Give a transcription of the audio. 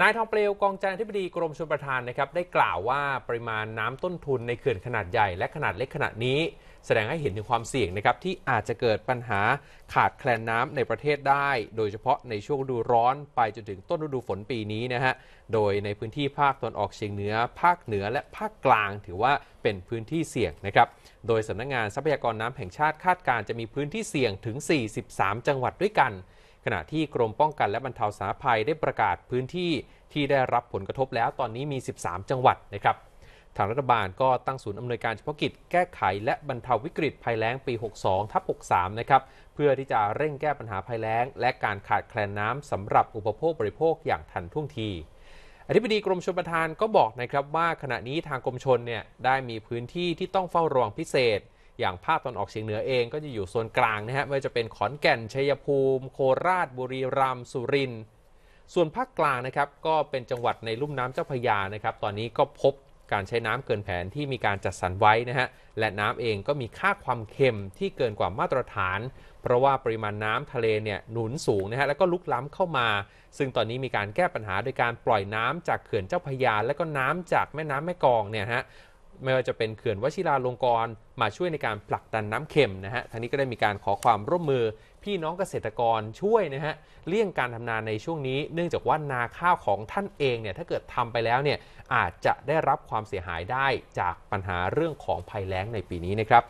นายทองเปลวกองจันทร์ธิบดีกรมชลประทานนะครับได้กล่าวว่าปริมาณน้ำต้นทุนในเขื่อนขนาดใหญ่และขนาดเล็กขนาดนี้ แสดงให้เห็นถึงความเสี่ยงนะครับที่อาจจะเกิดปัญหาขาดแคลนน้ำในประเทศได้ โดยเฉพาะในช่วงฤดูร้อนไปจนถึงต้นฤดูฝนปีนี้นะฮะโดยในพื้นที่ภาคตอนออกเฉียงเหนือภาคเหนือและภาคกลางถือว่าเป็นพื้นที่เสี่ยงนะครับโดยสำนักงงานทรัพยากรน้ำแห่งชาติคาดการจะมีพื้นที่เสี่ยงถึง 43 จังหวัดด้วยกันขณะที่กรมป้องกันและบรรเทาสาภัยได้ประกาศพื้นที่ที่ได้รับผลกระทบแล้วตอนนี้มี 13 จังหวัดนะครับ ทางรัฐบาลก็ตั้งศูนย์อำนวยการเฉพาะกิจแก้ไขและบรรเทาวิกฤตภัยแล้งปี 62ทับ63 นะครับ เพื่อที่จะเร่งแก้ปัญหาภัยแล้ง และการขาดแคลนน้ำสำหรับอุปโภคบริโภคอย่างทันท่วงที อธิบดีกรมชลประทานก็บอกนะครับว่าขณะนี้ทางกรมชลเนี่ยได้มีพื้นที่ที่ต้องเฝ้าระวังพิเศษอย่างภาคตอนออกเฉียงเหนือเองก็จะอยู่โซนกลางนะฮะไม่ว่าจะเป็นขอนแก่นชัยภูมิ โคราช บุรีรัมย์สุรินทร์ส่วนภาคกลางนะครับก็เป็นจังหวัดในลุ่มน้ำเจ้าพยานะครับ ตอนนี้ก็พบการใช้น้ำเกินแผนที่มีการจัดสรรไว้นะฮะและน้ำเองก็มีค่าความเค็มที่เกินกว่ามาตรฐาน เพราะว่าปริมาณน้ำทะเลเนี่ยหนุนสูงนะฮะแล้วก็ลุกล้ำเข้ามา ซึ่งตอนนี้มีการแก้ปัญหาโดยการปล่อยน้ำจากเขื่อนเจ้าพยาและก็น้ำจากแม่น้ำแม่กองเนี่ยฮะไม่ว่าจะเป็นเขื่อนวชิราลงกร มาช่วยในการผลักดันน้ำเค็มนะฮะ ทางนี้ก็ได้มีการขอความร่วมมือ พี่น้องเกษตรกรช่วยนะฮะเลี่ยงการทำนาในช่วงนี้ เนื่องจากว่านาข้าวของท่านเองเนี่ยถ้าเกิดทำไปแล้วเนี่ยอาจจะได้รับความเสียหายได้จากปัญหาเรื่องของภัยแล้งในปีนี้นะครับ